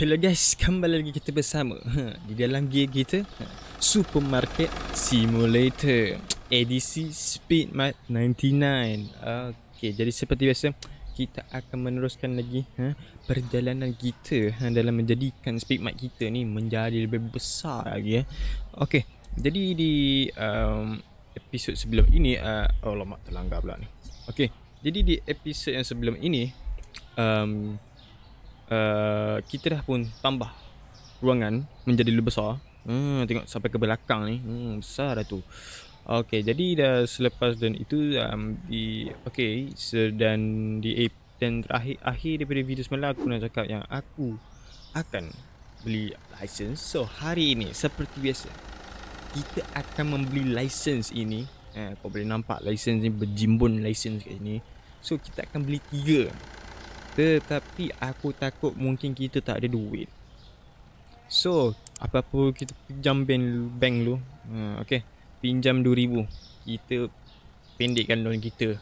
Hello guys, kembali lagi kita bersama ha, di dalam gear kita ha, Supermarket Simulator edisi Speedmart 99 Okay, jadi seperti biasa kita akan meneruskan lagi ha, perjalanan kita dalam menjadikan Speedmart kita ni menjadi lebih besar lagi ya. Eh. Okay, jadi di um, episod sebelum ini uh, Oh, lama terlanggar pula ni Okay, jadi di episod yang sebelum ini um, uh, kita dah pun tambah ruangan menjadi lebih besar. Hmm tengok sampai ke belakang ni. Hmm besar dah tu. Okey, jadi dah selepas dan itu um, di okey so, dan di dan terakhir akhir daripada video semalam aku nak cakap yang aku akan beli license. So hari ini seperti biasa kita akan membeli license ini. Eh, kau boleh nampak license ni berjimbun license kat sini. So kita akan beli tiga tetapi aku takut mungkin kita tak ada duit So Apa-apa kita pinjam bank, bank dulu hmm, Okay Pinjam RM2,000 Kita Pendekkan loan kita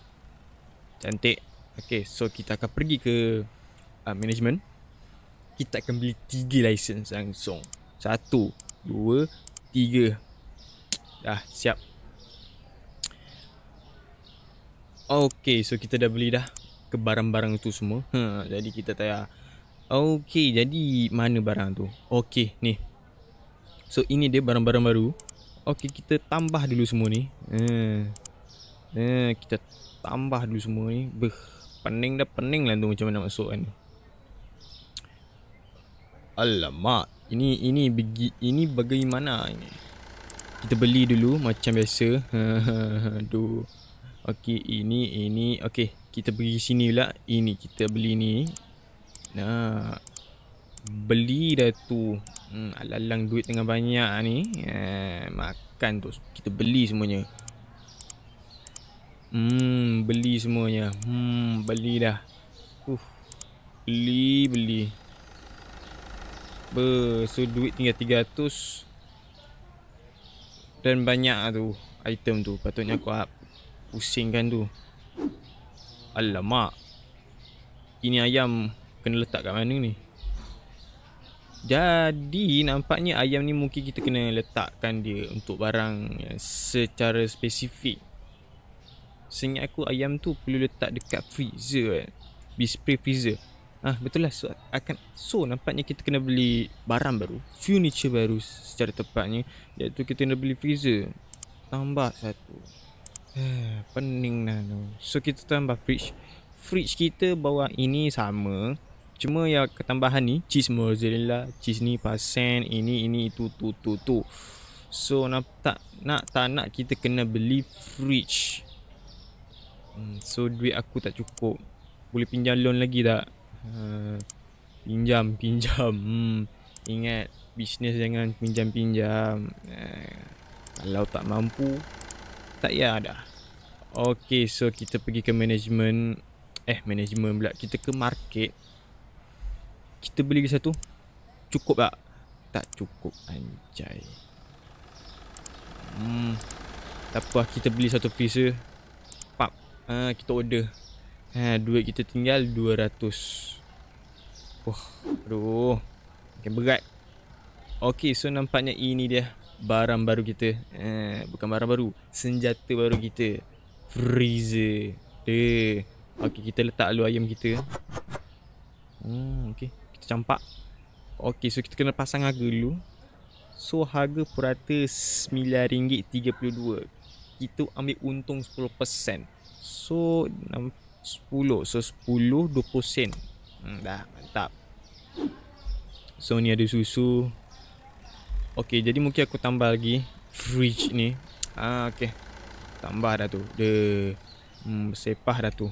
Cantik Okay so kita akan pergi ke uh, Management Kita akan beli 3 license langsung 1 2 3 Dah siap Okay so kita dah beli dah ke barang-barang itu semua. Ha, jadi kita tanya. Okay. jadi mana barang tu? Okay. ni. So ini dia barang-barang baru. Okay. kita tambah dulu semua ni. Ha. Ha, kita tambah dulu semua ni. Beh, pening dah pening lah tu macam mana nak masuk kan. Alamak, ini ini bagi ini bagaimana ini? Kita beli dulu macam biasa. Aduh. Okey, ini ini okey kita pergi sini pula ini kita beli ni nah beli dah tu hmm, alalang duit tengah banyak ni eh, makan tu kita beli semuanya hmm beli semuanya hmm beli dah uh beli beli Be, so duit tinggal 300 dan banyak tu item tu patutnya aku pusingkan tu Alamak Ini ayam Kena letak kat mana ni Jadi Nampaknya ayam ni Mungkin kita kena letakkan dia Untuk barang Secara spesifik Sehingga aku Ayam tu perlu letak Dekat freezer kan eh. Be spray freezer Ah ha, betul lah so, akan so nampaknya kita kena beli barang baru furniture baru secara tepatnya iaitu kita kena beli freezer tambah satu Pening dah tu So kita tambah fridge Fridge kita bawa ini sama Cuma yang ketambahan ni Cheese mozzarella Cheese ni pasen Ini ini itu tu tu tu So nak tak nak tak nak kita kena beli fridge hmm, So duit aku tak cukup Boleh pinjam loan lagi tak? Uh, pinjam pinjam hmm, Ingat bisnes jangan pinjam pinjam uh, eh, Kalau tak mampu Tak payah dah Okay so kita pergi ke management Eh management pula Kita ke market Kita beli lagi satu Cukup tak? Tak cukup Anjay Hmm Tak apa kita beli satu freezer Pap ha, Kita order ha, Duit kita tinggal 200 Wah Aduh Makin berat Okay so nampaknya ini dia Barang baru kita eh, Bukan barang baru Senjata baru kita freezer. Eh, okey kita letak telur ayam kita. Hmm, okey. Kita campak. Okey, so kita kena pasang harga dulu. So harga purata RM9.32. Kita ambil untung 10%. So 10 so 10 20 sen. Hmm, dah mantap. So ni ada susu. Okey, jadi mungkin aku tambah lagi fridge ni. Ah, okey tambah dah tu dia hmm, sepah dah tu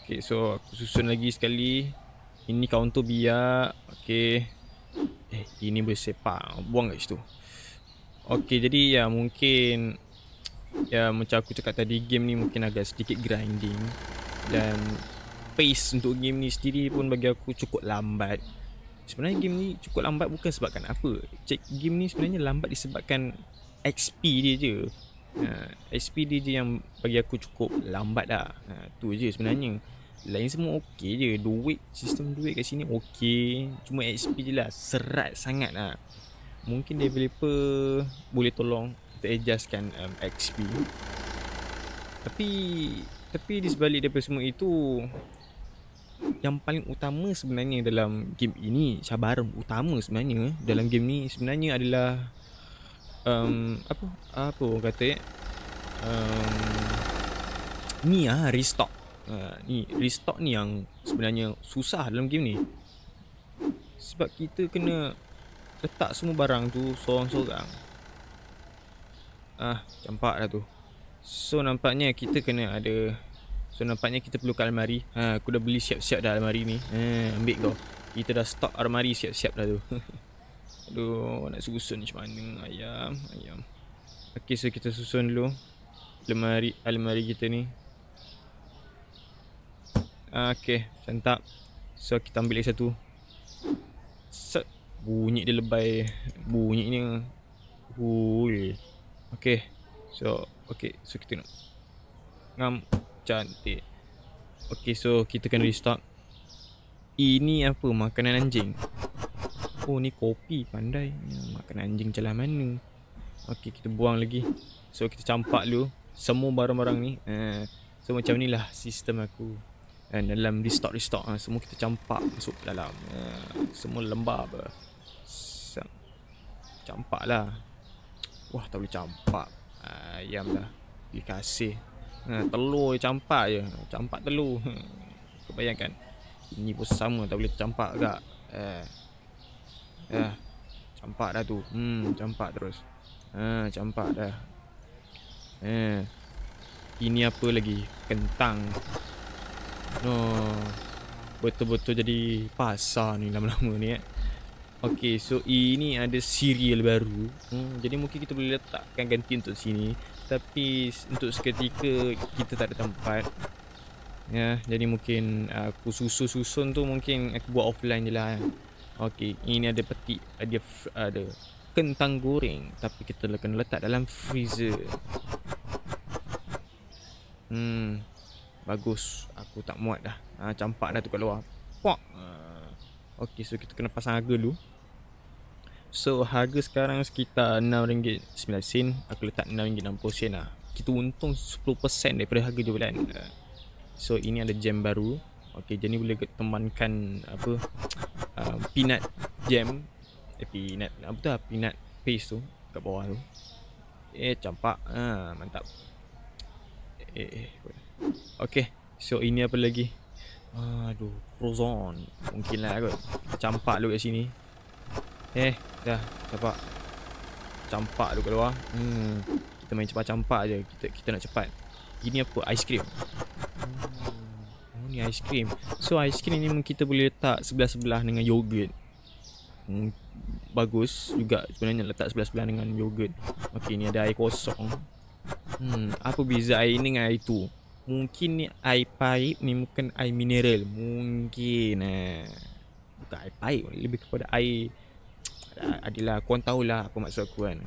okey so aku susun lagi sekali ini counter biar okey eh ini bersepah buang kat situ okey jadi ya mungkin ya macam aku cakap tadi game ni mungkin agak sedikit grinding dan pace untuk game ni sendiri pun bagi aku cukup lambat sebenarnya game ni cukup lambat bukan sebabkan apa cek game ni sebenarnya lambat disebabkan XP dia je uh, eh, SPD je yang bagi aku cukup lambat dah uh, eh, Tu je sebenarnya Lain semua okey je Duit, sistem duit kat sini okey Cuma XP je lah serat sangat lah Mungkin developer boleh tolong Kita adjustkan um, XP Tapi Tapi di sebalik daripada semua itu yang paling utama sebenarnya dalam game ini cabaran utama sebenarnya eh, dalam game ni sebenarnya adalah um, apa apa orang kata eh? um, ni ah restock uh, ni restock ni yang sebenarnya susah dalam game ni sebab kita kena letak semua barang tu seorang-seorang ah campak lah tu so nampaknya kita kena ada so nampaknya kita perlu almari ha ah, aku dah beli siap-siap dah almari ni ha ambil kau kita dah stock almari siap-siap dah tu Aduh, nak susun ni macam mana Ayam, ayam Ok, so kita susun dulu Lemari, almari ah, kita ni ah, Ok, mantap So, kita ambil lagi satu Set Bunyi dia lebay Bunyi ni hui Ok So, ok So, kita nak Ngam Cantik Ok, so kita akan restart Ini apa? Makanan anjing Oh ni kopi pandai ya, Makan anjing celah mana Okay kita buang lagi So kita campak dulu Semua barang-barang ni uh, So macam ni lah sistem aku And eh, dalam restock-restock uh, ah, Semua kita campak masuk dalam uh, Semua lembab uh. Campak lah Wah tak boleh campak uh, Ayam dah Dikasih uh, Telur je campak je Campak telur hmm, Kebayangkan Ini pun sama tak boleh campak kak Ya. Campak dah tu. Hmm, campak terus. Ha, campak dah. Eh, Ini apa lagi? Kentang. No. Betul-betul jadi pasar ni lama-lama ni eh. Okey, so ini ada serial baru. Hmm, jadi mungkin kita boleh letakkan ganti untuk sini. Tapi untuk seketika kita tak ada tempat. Ya, jadi mungkin aku susu-susun tu mungkin aku buat offline je lah. Eh. Okey, ini ada peti ada ada kentang goreng tapi kita akan letak dalam freezer. Hmm. Bagus. Aku tak muat dah. Ha, campak dah tu kat luar. Pok. Ah, okey, so kita kena pasang harga dulu. So harga sekarang sekitar RM6.9 Aku letak RM6.60 lah Kita untung 10% daripada harga jualan ah, So ini ada jam baru Okey, jadi boleh temankan apa uh, peanut jam eh, peanut apa tu ah, peanut paste tu kat bawah tu. Eh campak. Ha, mantap. Eh, eh. Okey, so ini apa lagi? Aduh, croissant. Mungkin lah kot. Campak dulu kat sini. Eh, dah. Campak. Campak dulu kat luar. Hmm. Kita main cepat campak je. Kita kita nak cepat. Ini apa? Ice cream ni aiskrim so aiskrim ni kita boleh letak sebelah-sebelah dengan yogurt hmm, bagus juga sebenarnya letak sebelah-sebelah dengan yogurt ok ni ada air kosong hmm, apa beza air ni dengan air tu mungkin ni air paip ni bukan air mineral mungkin eh. bukan air paip lebih kepada air adalah korang tahulah apa maksud aku kan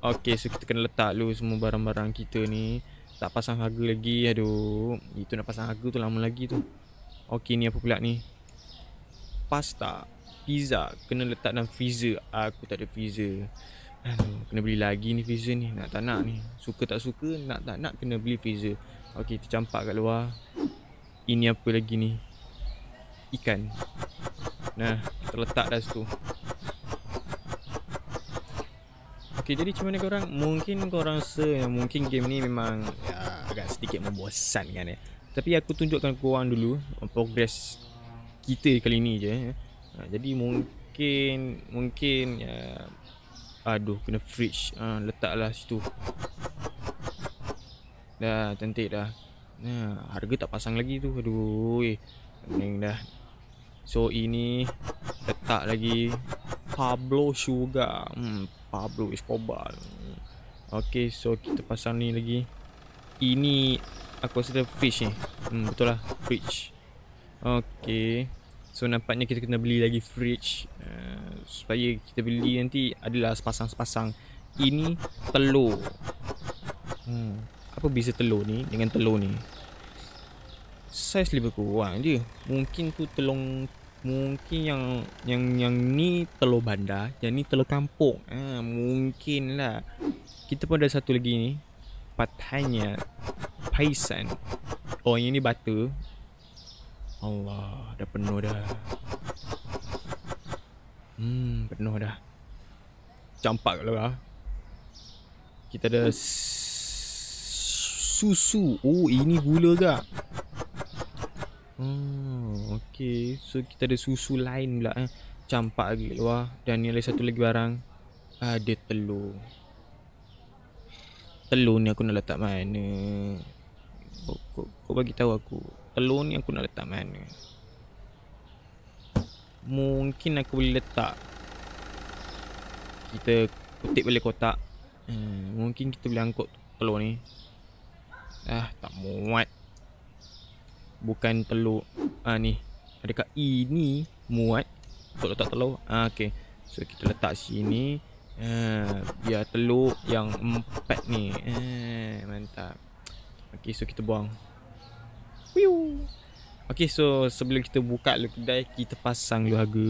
Okay so kita kena letak dulu semua barang-barang kita ni tak pasang harga lagi Aduh Itu nak pasang harga tu lama lagi tu Ok, ni apa pula ni Pasta Pizza Kena letak dalam freezer Aku tak ada freezer Aduh, Kena beli lagi ni freezer ni Nak tak nak ni Suka tak suka Nak tak nak kena beli freezer Okey tercampak kat luar Ini apa lagi ni Ikan Nah Terletak dah situ Okay, jadi macam mana korang Mungkin korang rasa Mungkin game ni memang agak sedikit membosankan eh. Tapi aku tunjukkan korang dulu um, progress kita kali ni je eh. Ha, jadi mungkin mungkin ya aduh kena fridge ha, letaklah situ. Dah cantik dah. Ha, harga tak pasang lagi tu. Aduh. Pening eh, dah. So ini letak lagi Pablo Sugar. Hmm, Pablo Escobar. Hmm. Okay, so kita pasang ni lagi. Ini aku rasa fridge ni. Hmm, betul lah fridge. Okay, So nampaknya kita kena beli lagi fridge uh, supaya kita beli nanti adalah sepasang-sepasang. Ini telur. Hmm, apa Bisa telur ni dengan telur ni? Saiz lebih kurang je. Mungkin tu telur mungkin yang yang yang ni telur bandar, yang ni telur kampung. Ah, uh, mungkinlah. Kita pun ada satu lagi ni pendapatannya Paisan Oh yang ini batu Allah Dah penuh dah Hmm penuh dah Campak kat luar Kita ada Susu Oh ini gula ke Hmm Okay So kita ada susu lain pula eh. Campak lagi luar Dan ni ada satu lagi barang Ada telur telur ni aku nak letak mana kau, kau, kau bagi tahu aku telur ni aku nak letak mana mungkin aku boleh letak kita kutip balik kotak hmm, mungkin kita boleh angkut telur ni ah tak muat bukan telur ah ni adakah ini muat untuk letak telur ah okey so kita letak sini ya eh, telur yang empat ni. Eh, mantap. Okey, so kita buang. Wiu. Okey, so sebelum kita buka le kedai, kita pasang dulu harga.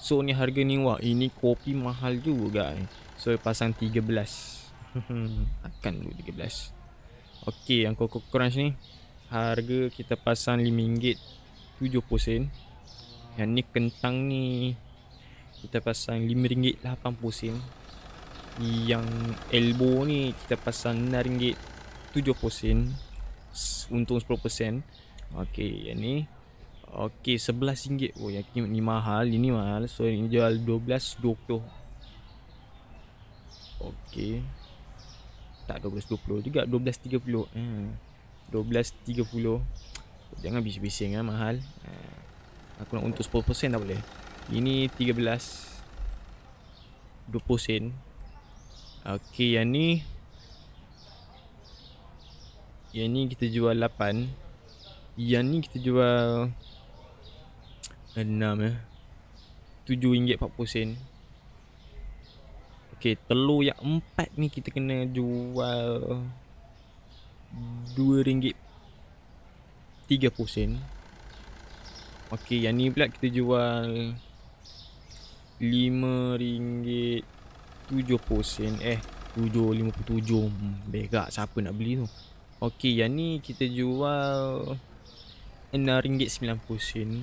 So ni harga ni wah, ini kopi mahal juga, guys. So pasang 13. Akan dulu 13. Okey, yang Coco Crunch ni harga kita pasang RM5.70 sen. Yang ni kentang ni kita pasang RM5.80 sen yang elbow ni kita pasang RM6.70 untung 10% okey yang ni okey RM11 oh yang ni, ni mahal ini mahal so ini jual 12.20 okey tak 12.20 juga 12.30 hmm 12.30 jangan bising-bising ah mahal ah, aku nak untung 10% tak boleh ini 13 20 sen Okey, yang ni yang ni kita jual 8. Yang ni kita jual 6 ya. RM7.40 Ok telur yang 4 ni kita kena jual RM2.30 Ok yang ni pula kita jual RM5.40 7% eh 757 hmm, berak siapa nak beli tu okey yang ni kita jual RM6.90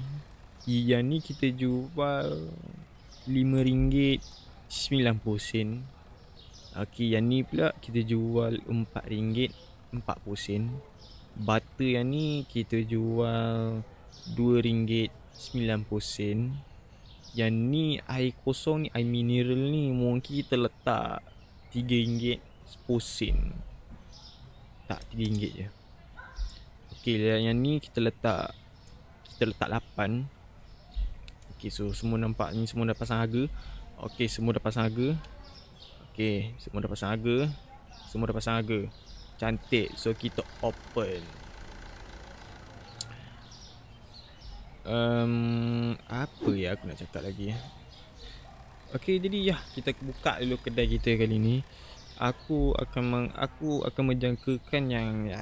yang ni kita jual RM5.90 okey yang ni pula kita jual RM4.40 butter yang ni kita jual RM2.90 yang ni air kosong ni air mineral ni mungkin terletak 3 ringgit 10 sen tak 3 ringgit je Okay, yang, yang ni kita letak kita letak 8 Okay, so semua nampak ni semua dah pasang harga Okay, semua dah pasang harga Okay, semua dah pasang harga Semua dah pasang harga Cantik, so kita open um, Apa ya aku nak cakap lagi ya Okay jadi ya kita buka dulu kedai kita kali ni Aku akan meng, aku akan menjangkakan yang ya,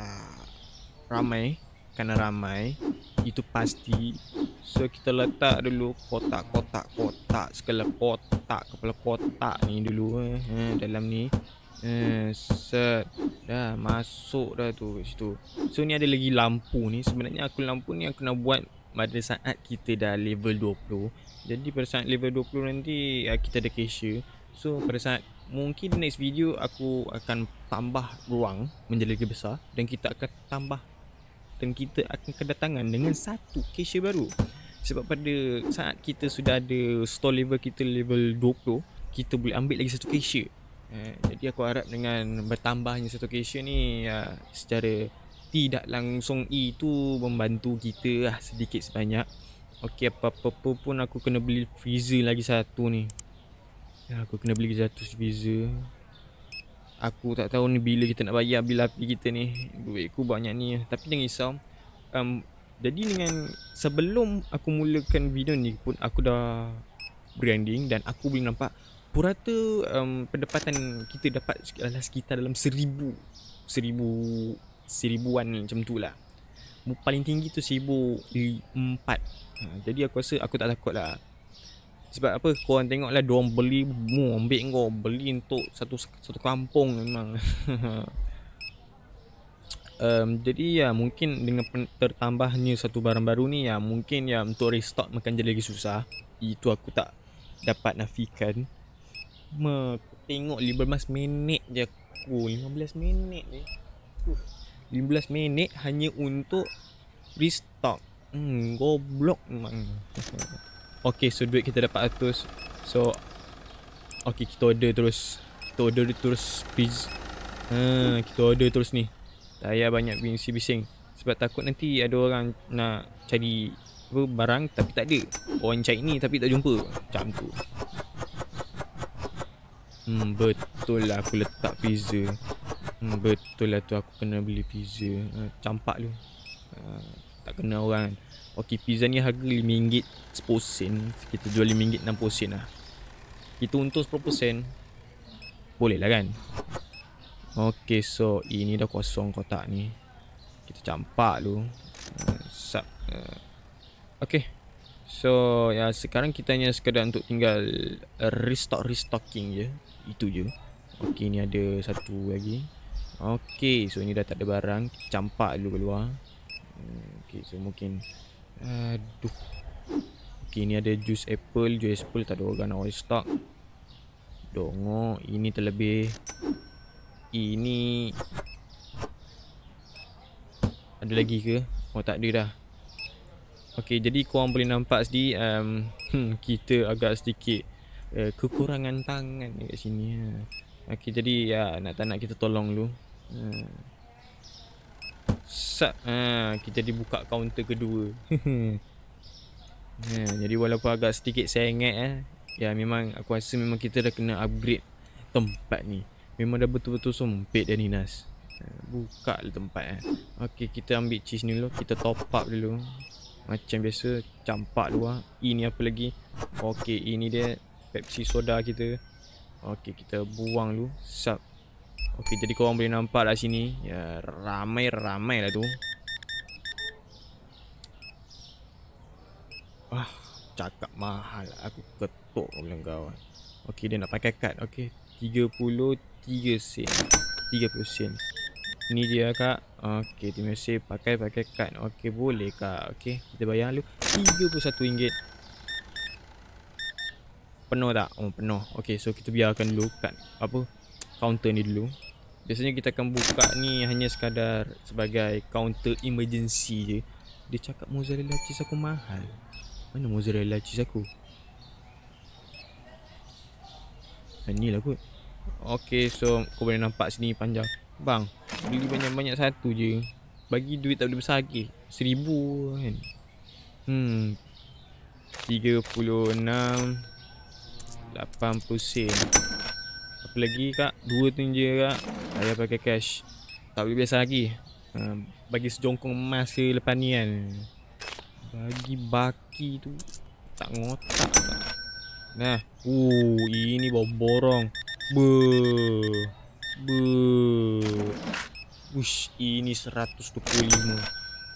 ramai kerana ramai itu pasti So kita letak dulu kotak-kotak kotak segala kotak kepala kotak ni dulu eh, eh, dalam ni eh, set dah masuk dah tu situ so ni ada lagi lampu ni sebenarnya aku lampu ni aku nak buat pada saat kita dah level 20 jadi pada saat level 20 nanti uh, kita ada cashier so pada saat mungkin next video aku akan tambah ruang menjadi lebih besar dan kita akan tambah dan kita akan kedatangan dengan satu cashier baru sebab pada saat kita sudah ada store level kita level 20 kita boleh ambil lagi satu cashier uh, jadi aku harap dengan bertambahnya satu cashier ni ya secara tidak langsung itu membantu kita lah sedikit sebanyak Okey apa-apa pun aku kena beli freezer lagi satu ni ya, Aku kena beli satu freezer Aku tak tahu ni bila kita nak bayar bil api kita ni Duitku banyak ni Tapi jangan risau um, Jadi dengan sebelum aku mulakan video ni pun Aku dah branding dan aku boleh nampak Purata um, pendapatan kita dapat adalah sekitar dalam seribu Seribu seribuan ni macam tu lah Paling tinggi tu seribu empat ha, Jadi aku rasa aku tak takut lah Sebab apa korang tengok lah Diorang beli mu ambil kau Beli untuk satu satu kampung memang um, Jadi ya mungkin dengan tertambahnya satu barang baru ni ya Mungkin ya untuk restock makan jadi lagi susah Itu aku tak dapat nafikan Me, Tengok 15 minit je aku 15 minit je Uff. Uh. 15 minit hanya untuk restock. Hmm, goblok memang. Okey, so duit kita dapat 100. So okey, kita order terus. Kita order terus please. Ha, kita order terus ni. Tak payah banyak bising-bising sebab takut nanti ada orang nak cari apa, barang tapi tak ada. Orang cari ni tapi tak jumpa. Macam tu. Hmm, betul lah aku letak pizza. Hmm, betul lah tu aku kena beli pizza uh, Campak tu uh, eh, Tak kena orang kan Ok pizza ni harga RM5 sen Kita jual RM5 60 sen lah Kita untung 10% Boleh lah kan Ok so ini dah kosong kotak ni Kita campak tu uh, eh, uh, Ok So ya sekarang kita hanya sekadar untuk tinggal restock restocking je Itu je Ok ni ada satu lagi Okey, so ini dah tak ada barang. Campak dulu keluar. Hmm, okey, so mungkin aduh. Okey, ni ada jus apple, jus apple tak ada orang nak stock. Dongo, ini terlebih ini ada lagi ke? Oh tak ada dah. Okey, jadi korang boleh nampak sedi um, hmm, kita agak sedikit uh, kekurangan tangan dekat sini. Ha. Okey, jadi ya nak tak nak kita tolong dulu. Sat ha, Kita dibuka kaunter kedua ha, Jadi walaupun agak sedikit sengit eh, Ya memang aku rasa memang kita dah kena upgrade tempat ni Memang dah betul-betul sempit dia ni Nas ha, Buka lah tempat eh. Okay kita ambil cheese ni dulu Kita top up dulu Macam biasa Campak luar Ini e apa lagi Okay ini e dia Pepsi soda kita Okay kita buang dulu Sup Okey, jadi korang boleh nampak kat lah sini. Ya, ramai-ramai lah tu. Wah, cakap mahal. Aku ketuk kau bilang Okey, dia nak pakai kad. Okey, 33 sen. 30 sen. Ni dia kak. Okey, terima kasih. Pakai pakai kad. Okey, boleh kak. Okey, kita bayar dulu. 31 ringgit. Penuh tak? Oh, penuh. Okey, so kita biarkan dulu kad. Apa? Counter ni dulu. Biasanya kita akan buka ni hanya sekadar sebagai counter emergency je Dia cakap mozzarella cheese aku mahal Mana mozzarella cheese aku? Dan ni lah kot Okay so kau boleh nampak sini panjang Bang beli banyak-banyak satu je Bagi duit tak boleh besar lagi Seribu kan Hmm 36 80 sen Apa lagi kak? Dua tu je kak saya pakai cash Tak boleh biasa lagi ha, Bagi sejongkong emas ke lepas ni kan Bagi baki tu Tak ngotak tak. Nah Uh, ini bawa borong Be Be Ush, ini 125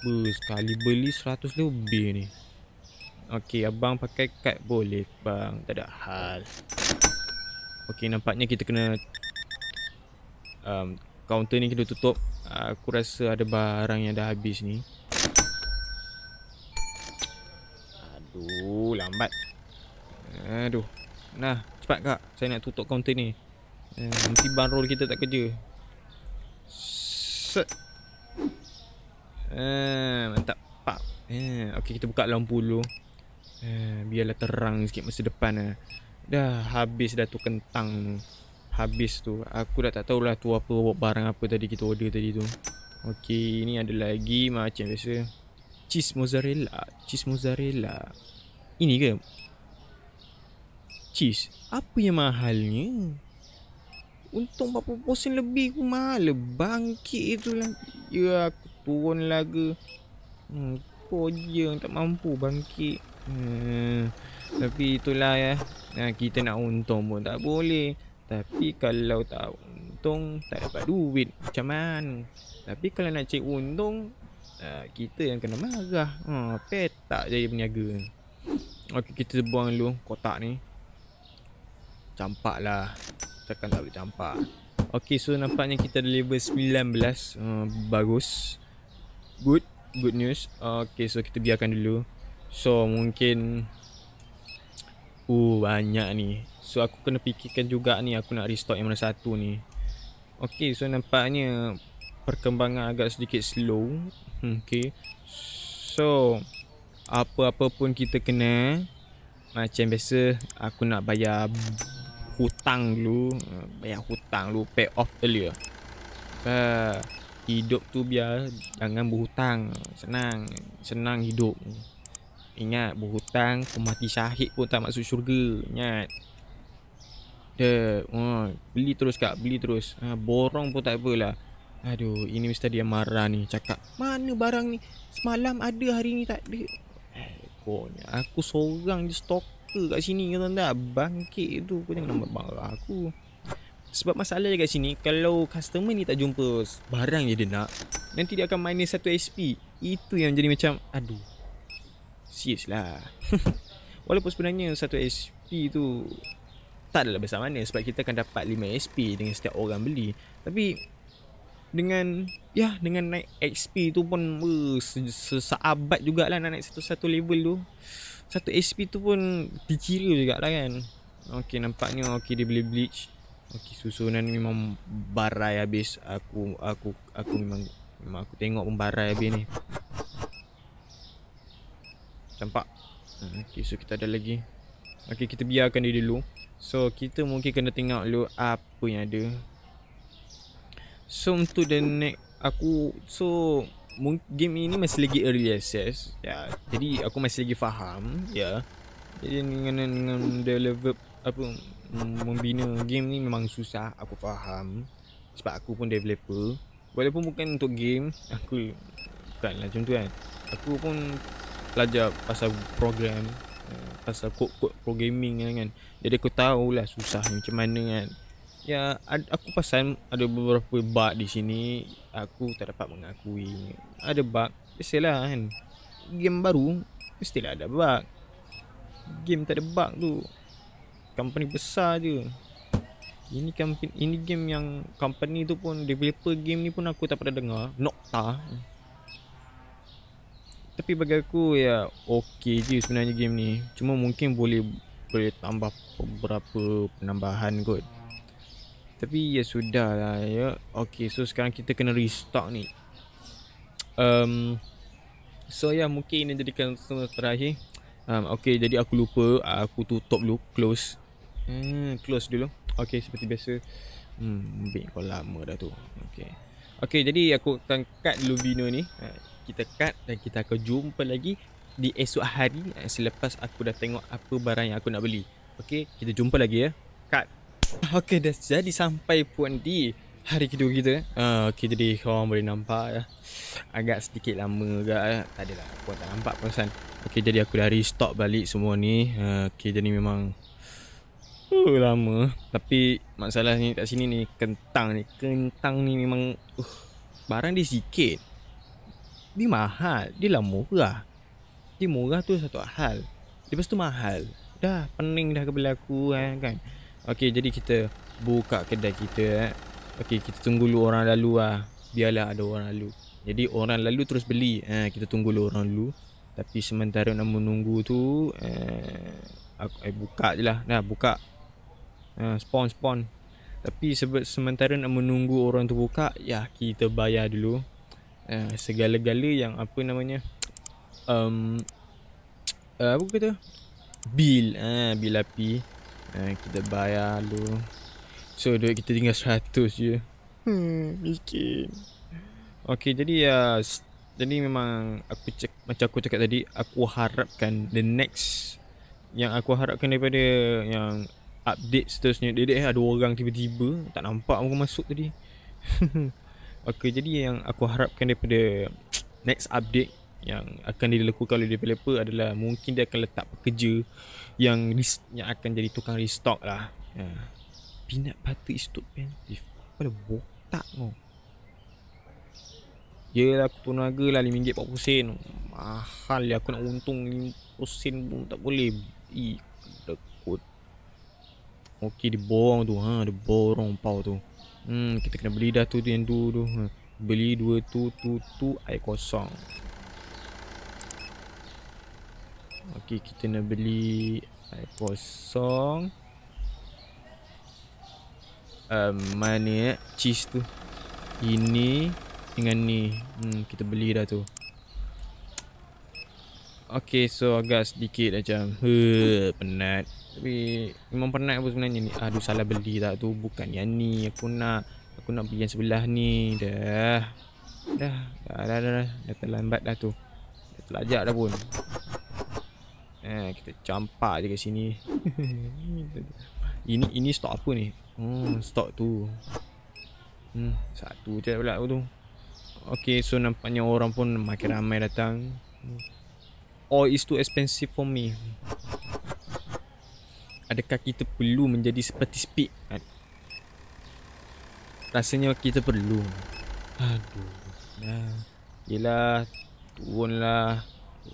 Be, sekali beli 100 lebih ni Okey, abang pakai kad boleh bang. Tak ada hal. Okey, nampaknya kita kena um, kaunter ni kena tutup uh, aku rasa ada barang yang dah habis ni aduh lambat aduh nah cepat kak saya nak tutup kaunter ni uh, nanti ban roll kita tak kerja set eh uh, mantap pak eh uh, okey kita buka lampu dulu eh uh, biarlah terang sikit masa depan ah uh. dah habis dah tu kentang habis tu Aku dah tak tahulah tu apa Barang apa tadi kita order tadi tu Okay ini ada lagi macam biasa Cheese mozzarella Cheese mozzarella Ini ke? Cheese Apa yang mahalnya? Untung berapa posen lebih aku mahal Bangkit tu lah Ya aku turun lah ke hmm, Kau je yang tak mampu bangkit hmm, Tapi itulah ya Nah, kita nak untung pun tak boleh tapi kalau tak untung Tak dapat duit Macam mana Tapi kalau nak cek untung uh, Kita yang kena marah uh, ha, Petak jadi peniaga Okey kita buang dulu kotak ni Campak lah Takkan tak boleh campak Okey so nampaknya kita ada level 19 uh, Bagus Good Good news Okey so kita biarkan dulu So mungkin Uh banyak ni So aku kena fikirkan juga ni aku nak restock yang mana satu ni Okay so nampaknya perkembangan agak sedikit slow hmm, Okay So apa-apa pun kita kena Macam biasa aku nak bayar hutang dulu Bayar hutang dulu pay off earlier uh, Hidup tu biar jangan berhutang Senang Senang hidup Ingat berhutang kau mati syahid pun tak masuk syurga Ingat Yeah, ya, uh, beli terus kak, beli terus. Uh, borong pun tak apalah. Aduh, ini mesti dia marah ni. Cakap, mana barang ni? Semalam ada, hari ni tak ada. konya aku seorang je stalker kat sini kata tak ah, bangkit tu aku jangan nampak marah aku sebab masalah kat sini kalau customer ni tak jumpa barang yang dia nak nanti dia akan minus satu SP itu yang jadi macam aduh sis lah walaupun sebenarnya satu SP tu tak adalah besar mana sebab kita akan dapat 5 SP dengan setiap orang beli. Tapi dengan ya dengan naik XP tu pun uh, sesaabad jugaklah nak naik satu-satu level tu. Satu SP tu pun dikira jugaklah kan. Okey nampaknya okey dia beli bleach. Okey susunan memang barai habis aku aku aku memang memang aku tengok pun barai habis ni. Nampak. Hmm, okey so kita ada lagi. Okey kita biarkan dia dulu. So kita mungkin kena tengok dulu apa yang ada So untuk the next aku So game ini masih lagi early access ya. Yeah. Jadi aku masih lagi faham ya. Yeah. Jadi dengan, dengan develop apa membina game ni memang susah aku faham sebab aku pun developer walaupun bukan untuk game aku bukanlah macam tu kan aku pun belajar pasal program pasal kod-kod programming kan, kan. Jadi aku tahu lah susah ni macam mana kan. Ya, aku pasal ada beberapa bug di sini, aku tak dapat mengakui. Ada bug, biasalah kan. Game baru, mestilah ada bug. Game tak ada bug tu. Company besar je. Ini company, ini game yang company tu pun developer game ni pun aku tak pernah dengar. Nokta. Tapi bagi aku ya okey je sebenarnya game ni. Cuma mungkin boleh boleh tambah beberapa penambahan kot. Tapi ya sudah lah ya. Okey, so sekarang kita kena restock ni. Um so ya mungkin ini jadikan semua terakhir. Um okey jadi aku lupa aku tutup dulu close. Hmm close dulu. Okey seperti biasa. Hmm ambil kau lama dah tu. Okey. Okey jadi aku akan cut ni. Ha kita cut dan kita akan jumpa lagi di esok hari eh, selepas aku dah tengok apa barang yang aku nak beli. Okey, kita jumpa lagi ya. Cut. Okey, dah jadi sampai pun di hari kedua kita. Ah, uh, okey jadi korang boleh nampak ya. Agak sedikit lama juga ya. Tak adalah, aku tak nampak pun Okey, jadi aku dah restock balik semua ni. Uh, okey, jadi memang uh, lama. Tapi masalah ni kat sini ni kentang ni. Kentang ni memang uh, barang dia sikit. Dia mahal Dia lah murah Dia murah tu satu hal Lepas tu mahal Dah pening dah kepala aku eh, kan, kan? Okay jadi kita Buka kedai kita eh. Okay kita tunggu dulu orang lalu lah Biarlah ada orang lalu Jadi orang lalu terus beli eh, Kita tunggu dulu orang lalu Tapi sementara nak menunggu tu eh, aku, eh, Buka je lah Dah buka eh, Spawn spawn Tapi sebab sementara nak menunggu orang tu buka Ya kita bayar dulu Ya. Eh, segala-gala yang apa namanya um, uh, apa kata bil ah uh, bil api uh, kita bayar lu so duit kita tinggal 100 je hmm miskin okey jadi ya uh, jadi memang aku cek, macam aku cakap tadi aku harapkan the next yang aku harapkan daripada yang update seterusnya dedek ada orang tiba-tiba tak nampak aku masuk tadi Okay jadi yang aku harapkan daripada Next update Yang akan dilakukan oleh developer adalah Mungkin dia akan letak pekerja Yang rest- yang akan jadi tukang restock lah ya. Peanut butter is too expensive Kepala botak no. Yelah aku pun harga lah RM5.40 Mahal ya aku nak untung RM5.40 pun tak boleh Ih Okey dia borong tu ha dia borong pau tu. Hmm, kita kena beli dah tu yang tu tu. Hmm, beli dua tu tu tu air kosong. Okey, kita nak beli air kosong. Um, mana eh? cheese tu? Ini dengan ni. Hmm, kita beli dah tu. Okey, so agak sedikit macam. Huh, penat. Tapi memang penat apa sebenarnya ni Aduh salah beli tak tu Bukan yang ni Aku nak Aku nak pergi yang sebelah ni Dah Dah Dah dah dah Dah, dah, terlambat dah tu Dah terlajak dah pun Eh kita campak je kat sini Ini ini stok apa ni Hmm stok tu Hmm satu je pula aku tu Okay so nampaknya orang pun makin ramai datang Oh it's too expensive for me Adakah kita perlu menjadi seperti speed? Ad- Rasanya kita perlu. Aduh. Nah, yelah. Turun lah.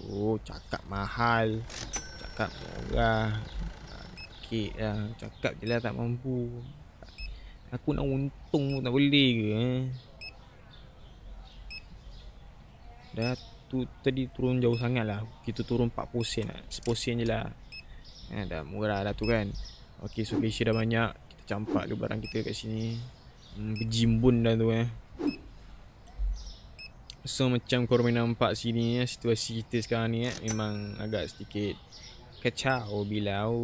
Oh, cakap mahal. Cakap murah. Okey lah. Cakap je lah tak mampu. Aku nak untung pun tak boleh ke? Eh? Dah tu tadi turun jauh sangat lah. Kita turun 40 sen lah. Eh? 10 je lah. Kan dah murah lah tu kan Okay so cashier dah banyak Kita campak dulu barang kita kat sini hmm, Berjimbun dah tu eh So macam korang nampak sini eh Situasi kita sekarang ni eh Memang agak sedikit Kacau bilau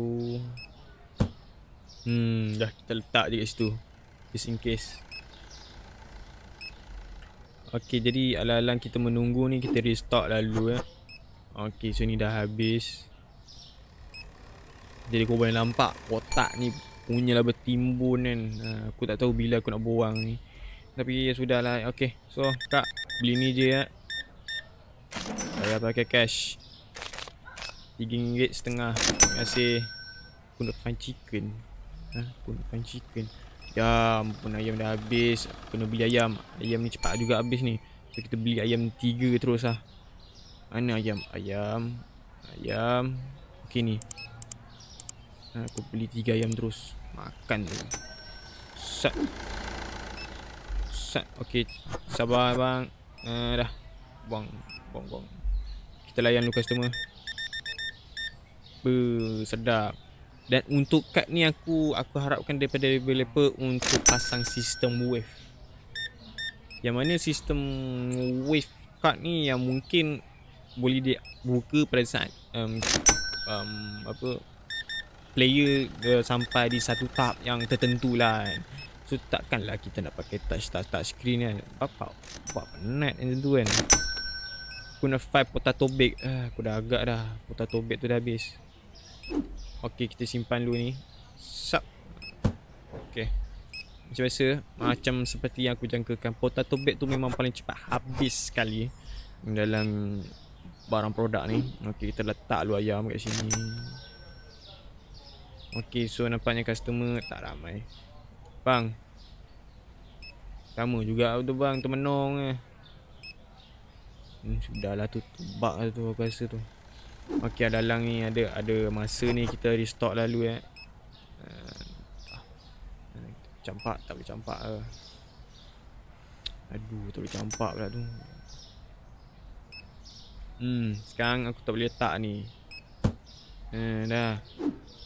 Hmm dah kita letak je kat situ Just in case Okay jadi alang-alang kita menunggu ni Kita restock dah dulu eh Okay so ni dah habis jadi kau boleh nampak kotak ni punyalah bertimbun kan. Uh, aku tak tahu bila aku nak buang ni. Tapi ya sudahlah. Okey. So, kak beli ni je ya. Saya pakai cash. RM3.5. Terima kasih. Aku nak find chicken. Ha, aku nak find chicken. Ya, pun ayam dah habis. nak beli ayam. Ayam ni cepat juga habis ni. So, kita beli ayam tiga terus lah. Mana ayam? Ayam. Ayam. Okey ni. Aku beli tiga ayam terus Makan je Sat Sat Okay Sabar bang uh, Dah Buang Buang buang Kita layan dulu customer Ber, Sedap Dan untuk kad ni aku Aku harapkan daripada developer Untuk pasang sistem wave Yang mana sistem wave card ni Yang mungkin Boleh dia buka pada saat um, um, Apa player uh, sampai di satu tahap yang tertentu lah kan. So takkanlah kita nak pakai touch touch, touch screen kan. Apa buat penat yang tu kan. Aku nak five potato bag. Uh, aku dah agak dah. Potato bag tu dah habis. Okay, kita simpan dulu ni. Sup. Okay. Macam biasa, macam seperti yang aku jangkakan Potato bag tu memang paling cepat habis sekali Dalam barang produk ni Okay, kita letak dulu ayam kat sini Okay so nampaknya customer tak ramai Bang Sama juga tu bang Termenung eh. hmm, Sudahlah tu Tebak lah tu aku rasa tu Okay dalang ni ada ada masa ni Kita restock lalu eh. Ah. Campak tak boleh campak lah. Aduh tak boleh campak pula tu Hmm sekarang aku tak boleh letak ni Eh dah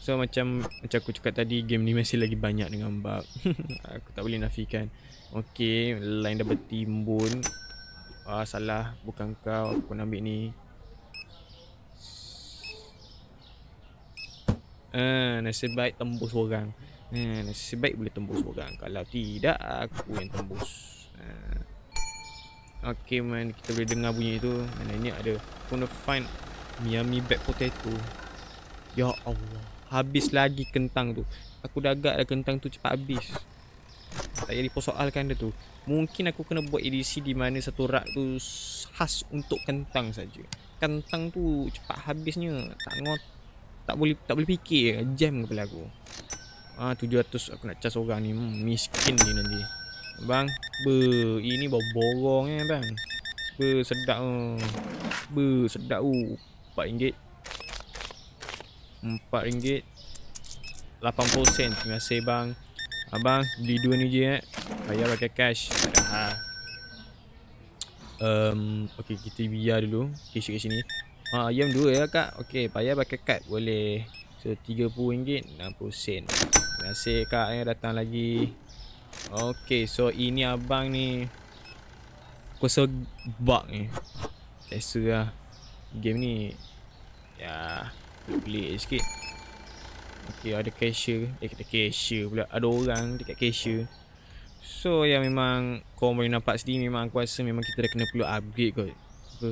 So macam macam aku cakap tadi game ni masih lagi banyak dengan bug. aku tak boleh nafikan. Okey, line dah bertimbun. Ah salah, bukan kau aku nak ambil ni. Eh, nasib baik tembus orang. Eh, ah, nasib baik boleh tembus orang. Kalau tidak aku yang tembus. Eh. Okey, man, kita boleh dengar bunyi itu. Mana ini ada. Aku nak find Miami Bad Potato. Ya Allah habis lagi kentang tu Aku dah agak lah kentang tu cepat habis Tak jadi persoalkan dia tu Mungkin aku kena buat edisi di mana satu rak tu khas untuk kentang saja. Kentang tu cepat habisnya Tak ngot Tak boleh tak boleh fikir Jam kepala aku Ah 700 aku nak cas orang ni hmm, Miskin ni nanti Bang Be Ini bau borong eh bang Be sedap uh. Be sedap uh. 4 ringgit empat ringgit, RM4.80 Terima kasih bang Abang beli dua ni je eh Bayar pakai cash ha. um, Okay kita biar dulu Cash kat sini Ah Ayam dua ya kak Okay bayar pakai card boleh So RM30.60 Terima kasih kak yang eh, datang lagi Okay so ini abang ni Aku rasa bug ni Tak Game ni Ya yeah pelik-pelik sikit Okay ada cashier Eh ada cashier pula Ada orang dekat cashier So ya yeah, memang Korang boleh nampak sendiri Memang aku rasa memang kita dah kena perlu upgrade kot Apa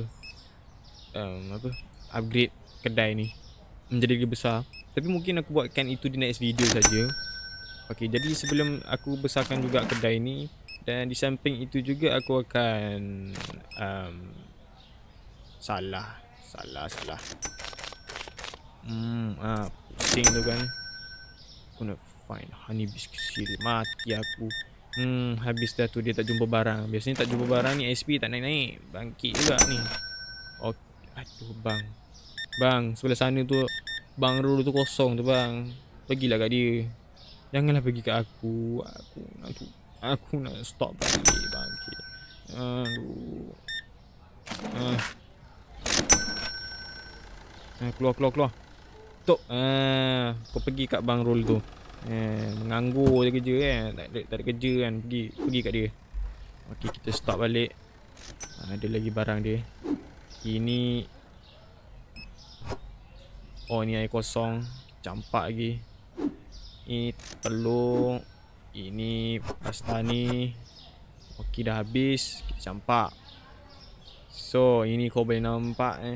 um, Apa Upgrade kedai ni Menjadi lebih besar Tapi mungkin aku buatkan itu di next video saja. Okay jadi sebelum aku besarkan juga kedai ni Dan di samping itu juga aku akan um, Salah Salah salah Hmm, ah, pusing tu kan. Aku nak find honeybee kecil. Mati aku. Hmm, habis dah tu dia tak jumpa barang. Biasanya tak jumpa barang ni SP tak naik-naik. Bangkit juga ni. Oh, Aduh, bang. Bang, sebelah sana tu bang rul tu kosong tu bang. Pergilah kat dia. Janganlah pergi kat aku. Aku nak tu. Aku nak stop balik bang. Okay. Aduh. Ah. Eh, keluar, keluar, keluar tutup. Ha, ah, kau pergi kat bang roll tu. Ha, menganggur je kerja kan. Tak ada, tak ada kerja kan. Pergi pergi kat dia. Okey, kita stop balik. Ha, ada lagi barang dia. Ini Oh, ni air kosong. Campak lagi. Ini telur. Ini pasta ni. Okey, dah habis. Kita campak. So, ini kau boleh nampak eh.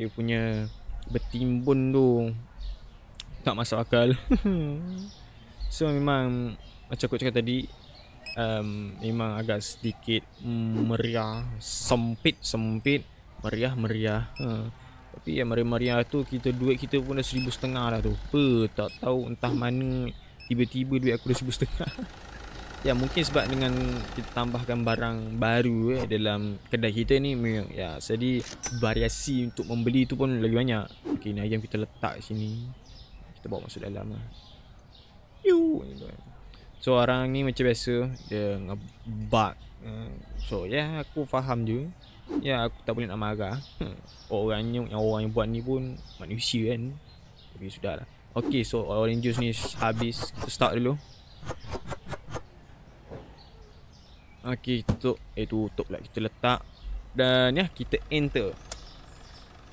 Dia punya bertimbun tu tak masuk akal so memang macam aku cakap tadi um, memang agak sedikit meriah sempit sempit meriah meriah uh. Ha. tapi yang meriah meriah tu kita duit kita pun dah seribu setengah lah tu Apa, tak tahu entah mana tiba-tiba duit aku dah seribu setengah Ya mungkin sebab dengan kita tambahkan barang baru eh, dalam kedai kita ni ya jadi variasi untuk membeli tu pun lagi banyak. Okey ni ayam kita letak sini. Kita bawa masuk dalam lah. Yuh. So orang ni macam biasa dia ngebak. Eh. So ya yeah, aku faham je. Ya yeah, aku tak boleh nak marah. Hmm. Orangnya yang orang yang buat ni pun manusia kan. Tapi sudahlah. Okey so orange juice ni habis. Kita start dulu. Ah, kita tutup. Eh tutup pula kita letak. Dan ya, kita enter.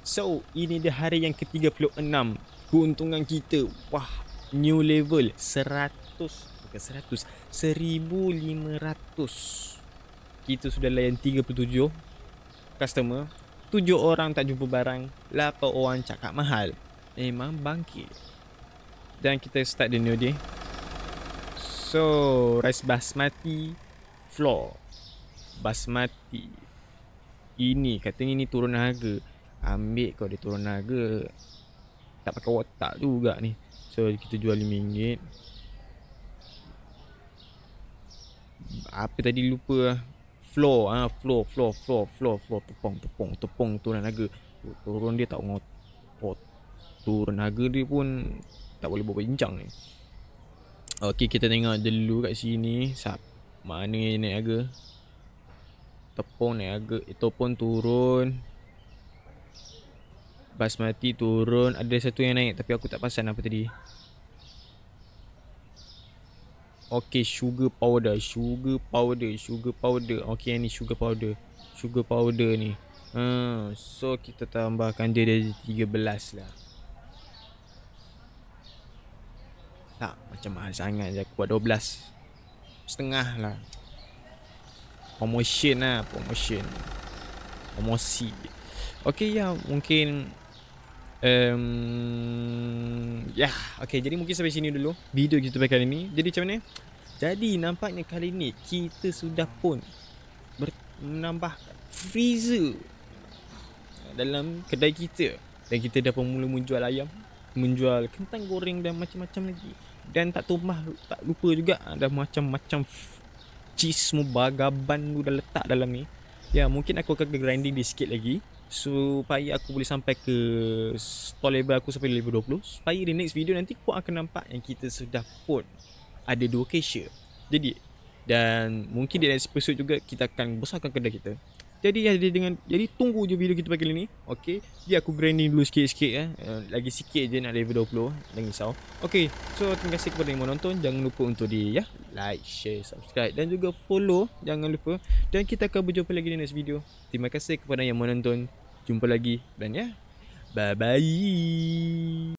So, ini dia hari yang ke-36 keuntungan kita. Wah, new level seratus bukan seratus seribu lima ratus. Kita sudah layan tiga puluh tujuh customer. tujuh orang tak jumpa barang, 8 orang cakap mahal. Memang bangkit. Dan kita start the new day. So, rice basmati floor basmati ini katanya ni turun harga ambil kau dia turun harga tak pakai watak tu juga ni so kita jual RM5 apa tadi lupa ah? floor ah ha? floor floor floor floor floor tepung tepung tepung turun naga turun dia tak ngot oh turun naga dia pun tak boleh buat bincang ni Okay kita tengok dulu kat sini Sub mana yang naik harga Tepung naik harga Tepung turun Basmati turun Ada satu yang naik Tapi aku tak pasan apa tadi Okay sugar powder Sugar powder Sugar powder Okay yang ni sugar powder Sugar powder ni hmm, So kita tambahkan dia dari 13 lah Tak macam mahal sangat je Aku buat setengah lah Promotion lah Promotion Promosi Okay ya mungkin um, Ya yeah. okay jadi mungkin sampai sini dulu Video kita pada kali ni Jadi macam mana Jadi nampaknya kali ni Kita sudah pun ber- Menambah freezer Dalam kedai kita Dan kita dah pun mula menjual ayam Menjual kentang goreng dan macam-macam lagi dan tak tumbah Tak lupa juga Ada macam-macam Cheese semua Bagaban tu dah letak dalam ni Ya mungkin aku akan grinding dia sikit lagi Supaya aku boleh sampai ke Store level aku sampai level 20 Supaya di next video nanti Kau akan nampak yang kita sudah pun Ada dua cashier Jadi Dan mungkin di next episode juga Kita akan besarkan kedai kita jadi ya dia dengan jadi tunggu je video kita pagi ni. Okey. Ya, aku grinding dulu sikit-sikit eh. eh. Lagi sikit je nak level 20. Lagi sao. Okey. So terima kasih kepada yang menonton. Jangan lupa untuk di ya. Like, share, subscribe dan juga follow. Jangan lupa. Dan kita akan berjumpa lagi di next video. Terima kasih kepada yang menonton. Jumpa lagi dan ya. Bye bye.